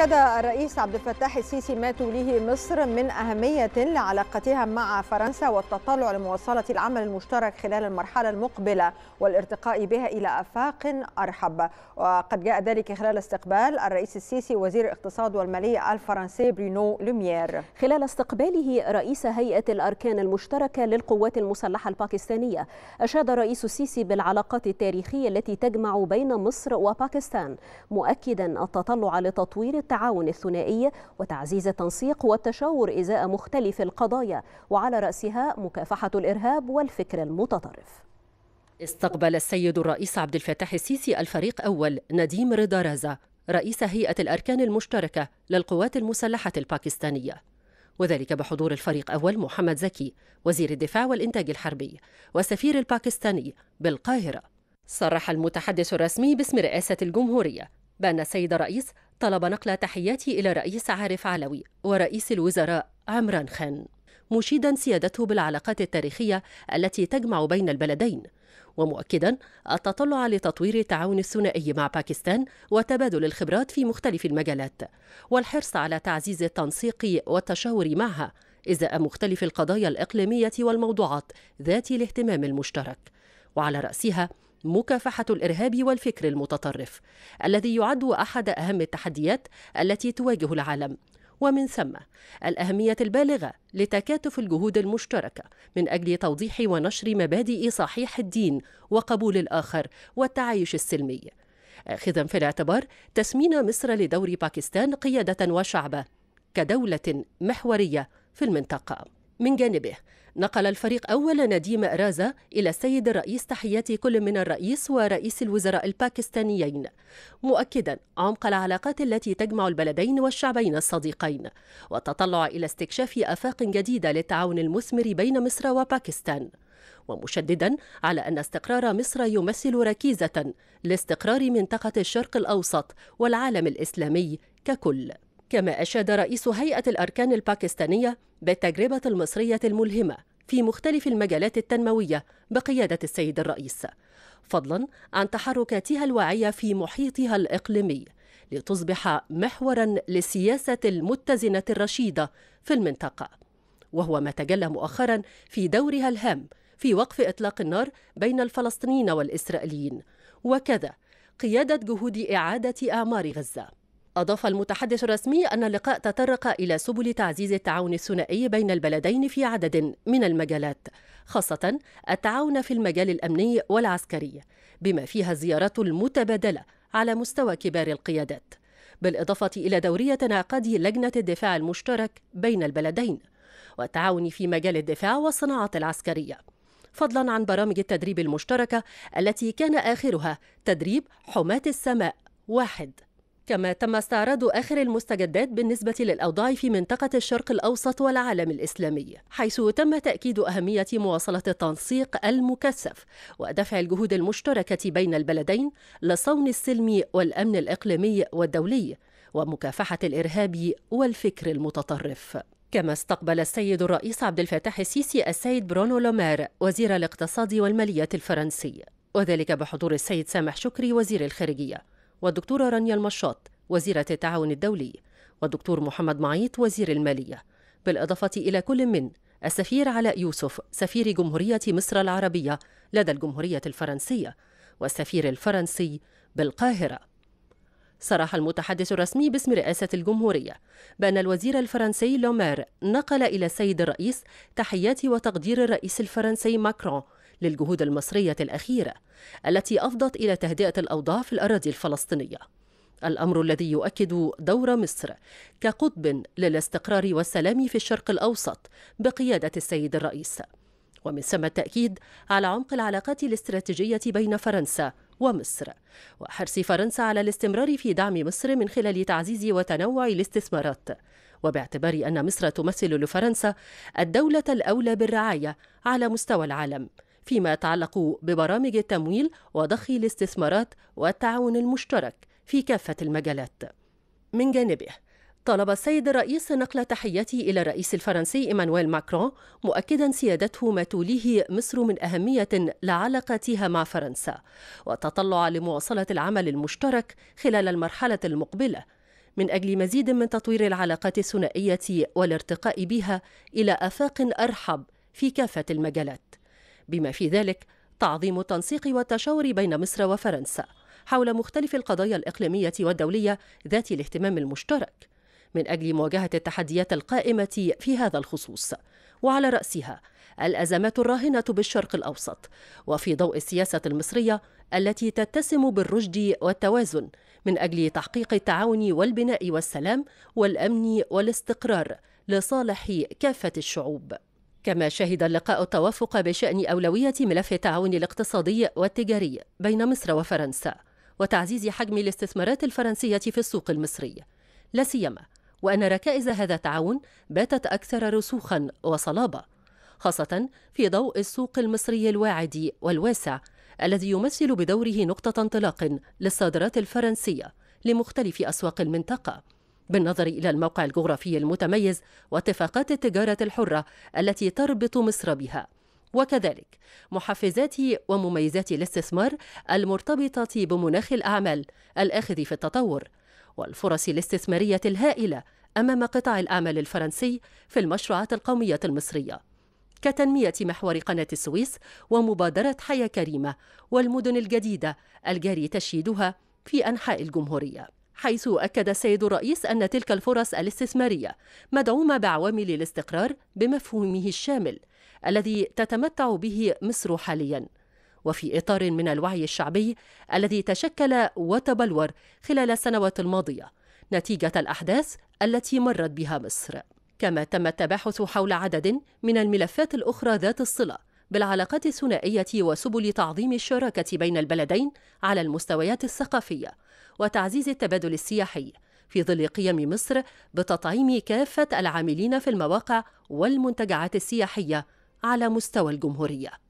أكد الرئيس عبد الفتاح السيسي ما توليه مصر من أهمية لعلاقتها مع فرنسا والتطلع لمواصلة العمل المشترك خلال المرحلة المقبلة والارتقاء بها إلى آفاق أرحب وقد جاء ذلك خلال استقبال الرئيس السيسي وزير الاقتصاد والمالية الفرنسي برينو لوميير خلال استقباله رئيس هيئة الأركان المشتركة للقوات المسلحة الباكستانية أشاد الرئيس السيسي بالعلاقات التاريخية التي تجمع بين مصر وباكستان مؤكدا التطلع لتطوير التعاون الثنائي وتعزيز التنسيق والتشاور إزاء مختلف القضايا وعلى رأسها مكافحة الإرهاب والفكر المتطرف استقبل السيد الرئيس عبد الفتاح السيسي الفريق أول نديم رضا رازا رئيس هيئة الأركان المشتركة للقوات المسلحة الباكستانية وذلك بحضور الفريق أول محمد زكي وزير الدفاع والإنتاج الحربي والسفير الباكستاني بالقاهرة صرح المتحدث الرسمي باسم رئاسة الجمهورية بأن السيد الرئيس طلب نقل تحياتي إلى رئيس عارف علوي ورئيس الوزراء عمران خان مشيدا سيادته بالعلاقات التاريخية التي تجمع بين البلدين ومؤكدا التطلع لتطوير التعاون الثنائي مع باكستان وتبادل الخبرات في مختلف المجالات والحرص على تعزيز التنسيق والتشاور معها ازاء مختلف القضايا الاقليميه والموضوعات ذات الاهتمام المشترك وعلى راسها مكافحه الارهاب والفكر المتطرف الذي يعد احد اهم التحديات التي تواجه العالم ومن ثم الأهمية البالغة لتكاتف الجهود المشتركة من أجل توضيح ونشر مبادئ صحيح الدين وقبول الآخر والتعايش السلمي آخذا في الاعتبار تسمين مصر لدور باكستان قيادة وشعبة كدولة محورية في المنطقة من جانبه نقل الفريق أول نديم رازا إلى السيد الرئيس تحيات كل من الرئيس ورئيس الوزراء الباكستانيين مؤكدا عمق العلاقات التي تجمع البلدين والشعبين الصديقين والتطلع إلى استكشاف آفاق جديدة للتعاون المثمر بين مصر وباكستان ومشددا على أن استقرار مصر يمثل ركيزة لاستقرار منطقة الشرق الأوسط والعالم الإسلامي ككل كما أشاد رئيس هيئة الأركان الباكستانية بالتجربة المصرية الملهمة في مختلف المجالات التنموية بقيادة السيد الرئيس فضلا عن تحركاتها الواعية في محيطها الإقليمي لتصبح محورا للسياسة المتزنة الرشيدة في المنطقة وهو ما تجلى مؤخرا في دورها الهام في وقف إطلاق النار بين الفلسطينيين والإسرائيليين وكذا قيادة جهود إعادة أعمار غزة أضاف المتحدث الرسمي أن اللقاء تطرق إلى سبل تعزيز التعاون الثنائي بين البلدين في عدد من المجالات، خاصة التعاون في المجال الأمني والعسكري، بما فيها الزيارات المتبادلة على مستوى كبار القيادات، بالإضافة إلى دورية انعقاد لجنة الدفاع المشترك بين البلدين، والتعاون في مجال الدفاع والصناعات العسكرية. فضلا عن برامج التدريب المشتركة التي كان آخرها تدريب حماة السماء واحد كما تم استعراض آخر المستجدات بالنسبة للأوضاع في منطقة الشرق الأوسط والعالم الإسلامي حيث تم تأكيد أهمية مواصلة التنسيق المكثف ودفع الجهود المشتركة بين البلدين لصون السلم والأمن الإقليمي والدولي ومكافحة الإرهاب والفكر المتطرف كما استقبل السيد الرئيس عبد الفتاح السيسي السيد برونو لومار وزير الاقتصاد والمالية الفرنسي وذلك بحضور السيد سامح شكري وزير الخارجية والدكتورة رانيا المشاط وزيرة التعاون الدولي والدكتور محمد معيط وزير المالية بالإضافة إلى كل من السفير علاء يوسف سفير جمهورية مصر العربية لدى الجمهورية الفرنسية والسفير الفرنسي بالقاهرة صرح المتحدث الرسمي باسم رئاسة الجمهورية بأن الوزير الفرنسي لومير نقل إلى السيد الرئيس تحيات وتقدير الرئيس الفرنسي ماكرون للجهود المصرية الأخيرة التي أفضت إلى تهدئة الأوضاع في الأراضي الفلسطينية الأمر الذي يؤكد دور مصر كقطب للاستقرار والسلام في الشرق الأوسط بقيادة السيد الرئيس ومن ثم التأكيد على عمق العلاقات الاستراتيجية بين فرنسا ومصر وحرص فرنسا على الاستمرار في دعم مصر من خلال تعزيز وتنوع الاستثمارات وباعتبار أن مصر تمثل لفرنسا الدولة الأولى بالرعاية على مستوى العالم فيما يتعلق ببرامج التمويل وضخ الاستثمارات والتعاون المشترك في كافة المجالات. من جانبه طلب السيد الرئيس نقل تحيته إلى الرئيس الفرنسي إيمانويل ماكرون مؤكدا سيادته ما توليه مصر من أهمية لعلاقتها مع فرنسا وتطلع لمواصلة العمل المشترك خلال المرحلة المقبلة من أجل مزيد من تطوير العلاقات الثنائية والارتقاء بها إلى آفاق أرحب في كافة المجالات بما في ذلك تعظيم التنسيق والتشاور بين مصر وفرنسا حول مختلف القضايا الإقليمية والدولية ذات الاهتمام المشترك من أجل مواجهة التحديات القائمة في هذا الخصوص وعلى رأسها الأزمات الراهنة بالشرق الأوسط وفي ضوء السياسة المصرية التي تتسم بالرشد والتوازن من أجل تحقيق التعاون والبناء والسلام والأمن والاستقرار لصالح كافة الشعوب كما شهد اللقاء التوافق بشأن أولوية ملف التعاون الاقتصادي والتجاري بين مصر وفرنسا وتعزيز حجم الاستثمارات الفرنسية في السوق المصري لا سيما وأن ركائز هذا التعاون باتت أكثر رسوخا وصلابة خاصة في ضوء السوق المصري الواعد والواسع الذي يمثل بدوره نقطة انطلاق للصادرات الفرنسية لمختلف أسواق المنطقة بالنظر إلى الموقع الجغرافي المتميز واتفاقات التجارة الحرة التي تربط مصر بها وكذلك محفزات ومميزات الاستثمار المرتبطة بمناخ الأعمال الآخذ في التطور والفرص الاستثمارية الهائلة أمام قطاع الأعمال الفرنسي في المشروعات القومية المصرية كتنمية محور قناة السويس ومبادرة حياة كريمة والمدن الجديدة الجاري تشييدها في أنحاء الجمهورية حيث أكد السيد الرئيس أن تلك الفرص الاستثمارية مدعومة بعوامل الاستقرار بمفهومه الشامل الذي تتمتع به مصر حالياً وفي إطار من الوعي الشعبي الذي تشكل وتبلور خلال السنوات الماضية نتيجة الأحداث التي مرت بها مصر. كما تم التباحث حول عدد من الملفات الأخرى ذات الصلة بالعلاقات الثنائية وسبل تعظيم الشراكة بين البلدين على المستويات الثقافية وتعزيز التبادل السياحي في ظل قيم مصر بتطعيم كافة العاملين في المواقع والمنتجعات السياحية على مستوى الجمهوريه